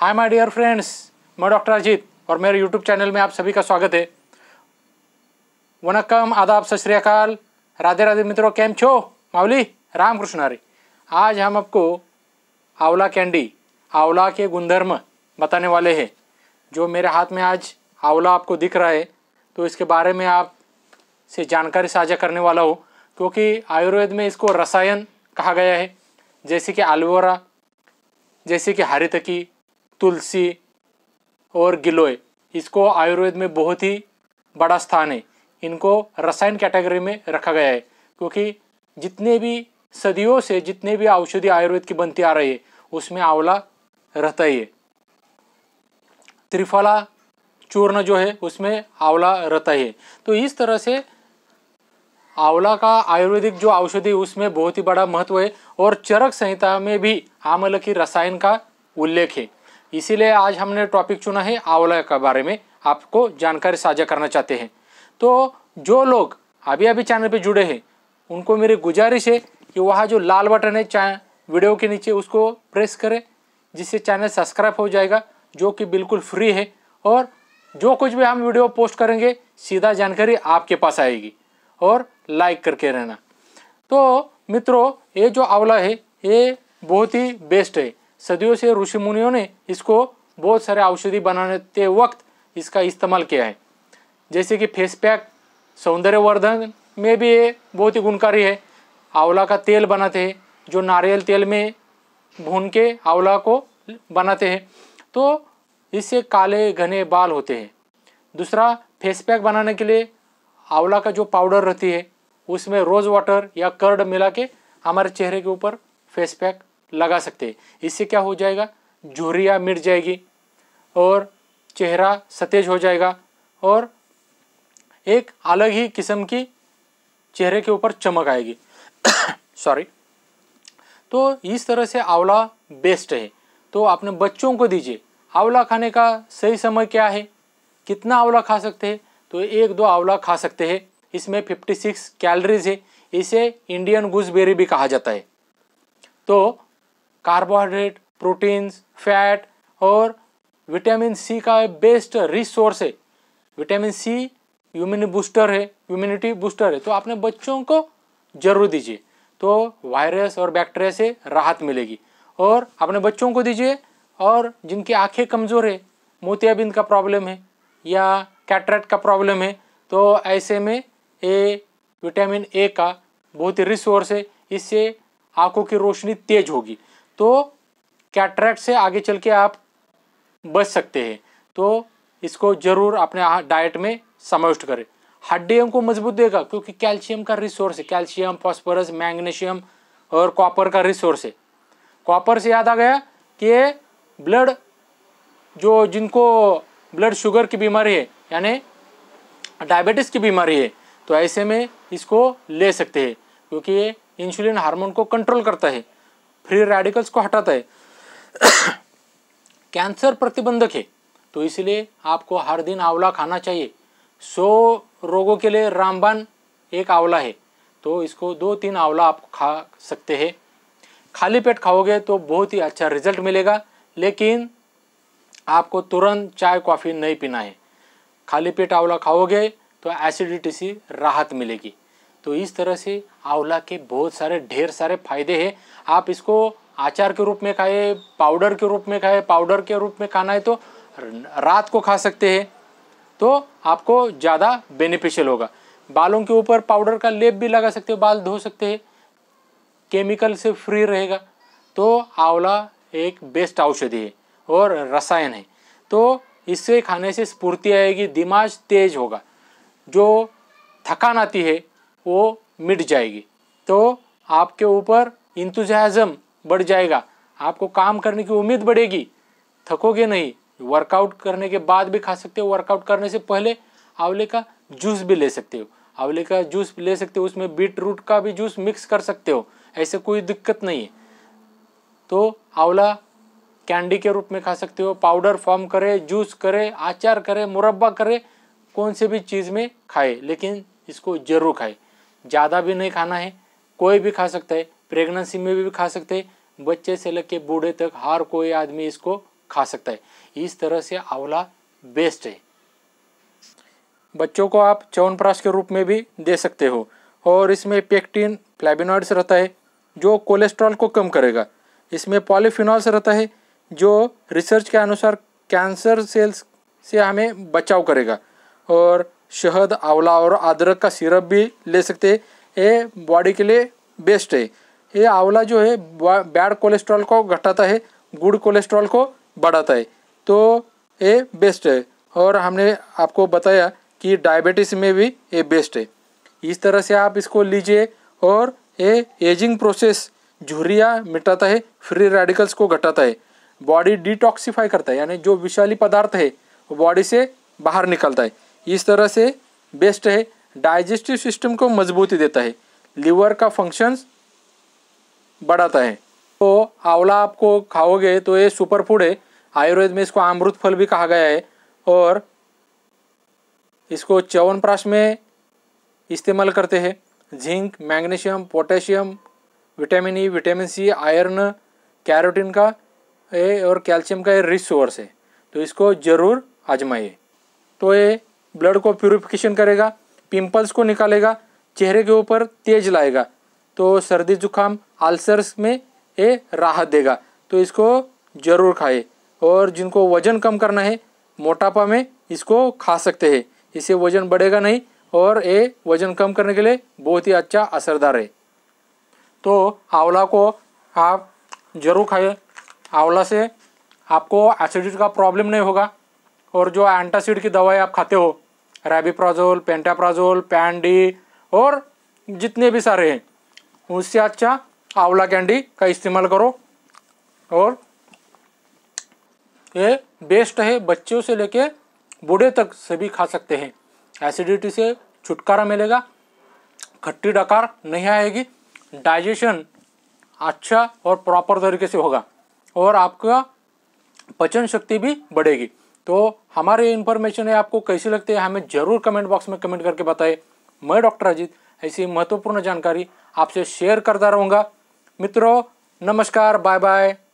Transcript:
hi my dear friends मैं doctor Ajit और मेरे यूट्यूब चैनल में आप सभी का स्वागत है वनकम आदाब सत श्रीकाल राधे राधे मित्रों कैम छो मावली रामकृष्ण हरी आज हम आपको आंवला कैंडी आंवला के गुणधर्म बताने वाले हैं जो मेरे हाथ में आज आंवला आपको दिख रहा है तो इसके बारे में आप से जानकारी साझा करने वाला हूँ क्योंकि आयुर्वेद में इसको रसायन कहा गया है जैसे कि एलोवेरा जैसे कि हरितकी तुलसी और गिलोय इसको आयुर्वेद में बहुत ही बड़ा स्थान है इनको रसायन कैटेगरी में रखा गया है क्योंकि जितने भी सदियों से जितने भी औषधि आयुर्वेद की बनती आ रही है उसमें आंवला रहता ही है त्रिफला चूर्ण जो है उसमें आंवला रहता ही है तो इस तरह से आंवला का आयुर्वेदिक जो औषधि उसमें बहुत ही बड़ा महत्व है और चरक संहिता में भी आमल की रसायन का उल्लेख है इसीलिए आज हमने टॉपिक चुना है आंवला के बारे में आपको जानकारी साझा करना चाहते हैं तो जो लोग अभी अभी चैनल पे जुड़े हैं उनको मेरी गुजारिश है कि वहाँ जो लाल बटन है चा वीडियो के नीचे उसको प्रेस करें जिससे चैनल सब्सक्राइब हो जाएगा जो कि बिल्कुल फ्री है और जो कुछ भी हम वीडियो पोस्ट करेंगे सीधा जानकारी आपके पास आएगी और लाइक करके रहना तो मित्रों ये जो आंवला है ये बहुत ही बेस्ट है सदियों से ऋषि मुनियों ने इसको बहुत सारे औषधि बनाते वक्त इसका इस्तेमाल किया है जैसे कि फेस पैक सौंदर्यवर्धन में भी ये बहुत ही गुणकारी है आंवला का तेल बनाते हैं जो नारियल तेल में भून के आंवला को बनाते हैं तो इससे काले घने बाल होते हैं दूसरा फेस पैक बनाने के लिए आंवला का जो पाउडर रहती है उसमें रोज़ वाटर या कर्ड मिला के हमारे चेहरे के ऊपर फेस पैक लगा सकते हैं इससे क्या हो जाएगा झुर्रिया मिट जाएगी और चेहरा सतेज हो जाएगा और एक अलग ही किस्म की चेहरे के ऊपर चमक आएगी सॉरी तो इस तरह से आंवला बेस्ट है तो आपने बच्चों को दीजिए आंवला खाने का सही समय क्या है कितना आंवला खा सकते हैं तो एक दो आंवला खा सकते हैं इसमें 56 कैलोरीज है इसे इंडियन गुजबेरी भी कहा जाता है तो कार्बोहाइड्रेट प्रोटीन्स फैट और विटामिन सी का बेस्ट रिसोर्स सोर्स है विटामिन सी ह्यूमिन बूस्टर है इम्यूनिटी बूस्टर है तो आपने बच्चों को जरूर दीजिए तो वायरस और बैक्टीरिया से राहत मिलेगी और अपने बच्चों को दीजिए और जिनकी आंखें कमज़ोर है मोतियाबिंद का प्रॉब्लम है या कैटरेट का प्रॉब्लम है तो ऐसे में ये विटामिन ए का बहुत ही रिसोर्स है इससे आंखों की रोशनी तेज होगी तो कैटरेक्ट से आगे चल के आप बच सकते हैं तो इसको जरूर अपने डाइट में समाविष्ट करें हड्डियों को मजबूत देगा क्योंकि कैल्शियम का रिसोर्स है कैल्शियम फॉस्फोरस मैग्नीशियम और कॉपर का रिसोर्स है कॉपर से याद आ गया कि ब्लड जो जिनको ब्लड शुगर की बीमारी है यानी डायबिटीज़ की बीमारी है तो ऐसे में इसको ले सकते हैं क्योंकि ये इंसुलिन हार्मोन को कंट्रोल करता है फ्री रेडिकल्स को हटाता है कैंसर प्रतिबंधक है तो इसलिए आपको हर दिन आंवला खाना चाहिए सौ रोगों के लिए रामबान एक आंवला है तो इसको दो तीन आंवला आप खा सकते हैं खाली पेट खाओगे तो बहुत ही अच्छा रिजल्ट मिलेगा लेकिन आपको तुरंत चाय कॉफ़ी नहीं पीना है खाली पेट आंवला खाओगे तो एसिडिटी से राहत मिलेगी तो इस तरह से आंवला के बहुत सारे ढेर सारे फायदे हैं आप इसको आचार के रूप में खाए पाउडर के रूप में खाए पाउडर के रूप में खाना है तो रात को खा सकते हैं तो आपको ज़्यादा बेनिफिशियल होगा बालों के ऊपर पाउडर का लेप भी लगा सकते हो बाल धो सकते हैं केमिकल से फ्री रहेगा तो आंवला एक बेस्ट औषधि है और रसायन है तो इससे खाने से स्फूर्ति आएगी दिमाग तेज होगा जो थकान आती है वो मिट जाएगी तो आपके ऊपर इंतजाजम बढ़ जाएगा आपको काम करने की उम्मीद बढ़ेगी थकोगे नहीं वर्कआउट करने के बाद भी खा सकते हो वर्कआउट करने से पहले आंवले का जूस भी ले सकते हो आंवले का जूस ले सकते हो उसमें बीट रूट का भी जूस मिक्स कर सकते हो ऐसे कोई दिक्कत नहीं है तो आंवला कैंडी के रूप में खा सकते हो पाउडर फॉर्म करे जूस करे आचार करे मुरब्बा करे कौन से भी चीज़ में खाए लेकिन इसको ज़रूर खाए ज़्यादा भी नहीं खाना है कोई भी खा सकता है प्रेगनेंसी में भी खा सकते हैं बच्चे से लग के बूढ़े तक हर कोई आदमी इसको खा सकता है इस तरह से आंवला बेस्ट है बच्चों को आप च्यवनप्राश के रूप में भी दे सकते हो और इसमें पेक्टिन फ्लैबिनॉइड्स रहता है जो कोलेस्ट्रॉल को कम करेगा इसमें पॉलीफिनॉल्स रहता है जो रिसर्च के अनुसार कैंसर सेल्स से हमें बचाव करेगा और शहद आंवला और अदरक का सिरप भी ले सकते हैं ये बॉडी के लिए बेस्ट है ये आंवला जो है बैड कोलेस्ट्रॉल को घटाता है गुड कोलेस्ट्रॉल को बढ़ाता है तो ये बेस्ट है और हमने आपको बताया कि डायबिटीज़ में भी ये बेस्ट है इस तरह से आप इसको लीजिए और ये एजिंग प्रोसेस झुरिया मिटाता है फ्री रेडिकल्स को घटाता है बॉडी डिटॉक्सीफाई करता है यानी जो विषाली पदार्थ है वो बॉडी से बाहर निकलता है इस तरह से बेस्ट है डाइजेस्टिव सिस्टम को मजबूती देता है लीवर का फंक्शंस बढ़ाता है तो आंवला आपको खाओगे तो ये सुपर फूड है आयुर्वेद में इसको अमृत फल भी कहा गया है और इसको च्यवनप्राश में इस्तेमाल करते हैं zinc magnesium potassium vitamin E vitamin C iron carotene का ए और कैल्शियम का ये रिच सोर्स है तो इसको ज़रूर आजमाइए तो ये ब्लड को प्योरिफिकेशन करेगा पिंपल्स को निकालेगा चेहरे के ऊपर तेज लाएगा तो सर्दी जुकाम आल्सर्स में ये राहत देगा तो इसको ज़रूर खाए और जिनको वज़न कम करना है मोटापा में इसको खा सकते हैं इससे वज़न बढ़ेगा नहीं और ये वज़न कम करने के लिए बहुत ही अच्छा असरदार है तो आंवला को आप ज़रूर खाए आंवला से आपको एसिडिटी का प्रॉब्लम नहीं होगा और जो एंटासिड की दवाई आप खाते हो रेबीप्राजोल पेंटाप्राजोल पैंडी और जितने भी सारे हैं उससे अच्छा आंवला कैंडी का इस्तेमाल करो और ये बेस्ट है बच्चों से लेके बूढ़े तक सभी खा सकते हैं एसिडिटी से छुटकारा मिलेगा खट्टी डकार नहीं आएगी डाइजेशन अच्छा और प्रॉपर तरीके से होगा और आपका पचन शक्ति भी बढ़ेगी तो हमारे इन्फॉर्मेशन आपको कैसी लगती है हमें जरूर कमेंट बॉक्स में कमेंट करके बताएं मैं डॉक्टर अजीत ऐसी महत्वपूर्ण जानकारी आपसे शेयर करता रहूँगा मित्रों नमस्कार बाय बाय